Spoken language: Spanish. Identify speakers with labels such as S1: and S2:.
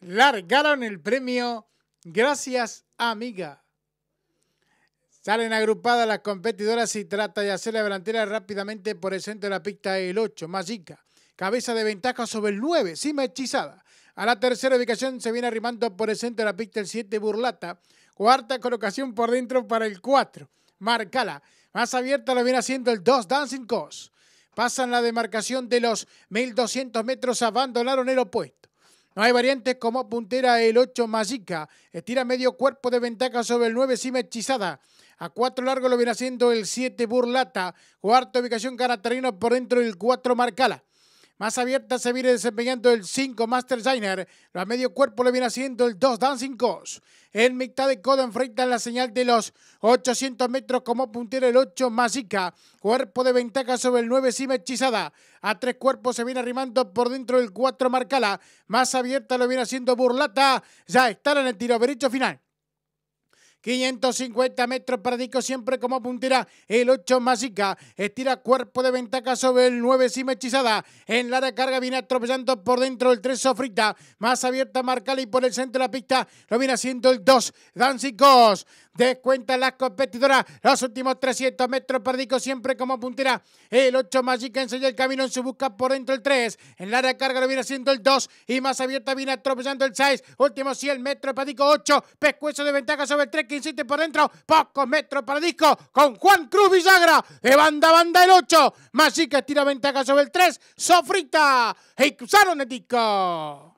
S1: largaron el premio Gracias Amiga. Salen agrupadas las competidoras y trata de hacer la delantera rápidamente por el centro de la pista el 8, Magica. Cabeza de ventaja sobre el 9, Cima Hechizada. A la tercera ubicación se viene arrimando por el centro de la pista el 7, Burlata. Cuarta colocación por dentro para el 4, Marcala. Más abierta lo viene haciendo el 2, Dancing Cos. Pasan la demarcación de los 1200 metros, abandonaron el opuesto. No hay variantes como puntera el 8 Magica. Estira medio cuerpo de ventaja sobre el 9 Sima Hechizada. A cuatro largo lo viene haciendo el 7 Burlata. Cuarta ubicación Caratarino por dentro el 4 Marcala. Más abierta se viene desempeñando el 5 Master Shiner. A medio cuerpo le viene haciendo el 2 Dancing Cos. En mitad de codo enfrentan la señal de los 800 metros como puntero el 8 Masica. Cuerpo de ventaja sobre el 9 cima Hechizada. A tres cuerpos se viene arrimando por dentro el 4 Marcala. Más abierta lo viene haciendo Burlata. Ya estará en el tiro derecho final. 550 metros para Dico siempre como puntera. El 8 Masica, estira cuerpo de ventaja sobre el 9 Sima Hechizada. En la carga viene atropellando por dentro el 3 Sofrita. Más abierta Marcali por el centro de la pista. Lo viene haciendo el 2 Danzicos. Descuenta las competidoras. Los últimos 300 metros Disco, siempre como puntera. El 8 Magica enseña el camino en su busca por dentro el 3. En la área carga lo viene haciendo el 2. Y más abierta viene atropellando el 6. Último 100 metros para Disco, 8. Pescuezo de ventaja sobre el 3 que insiste por dentro. Pocos metros para Disco, con Juan Cruz Villagra. De banda a banda el 8. Magica tira ventaja sobre el 3. Sofrita. y cruzaron el disco.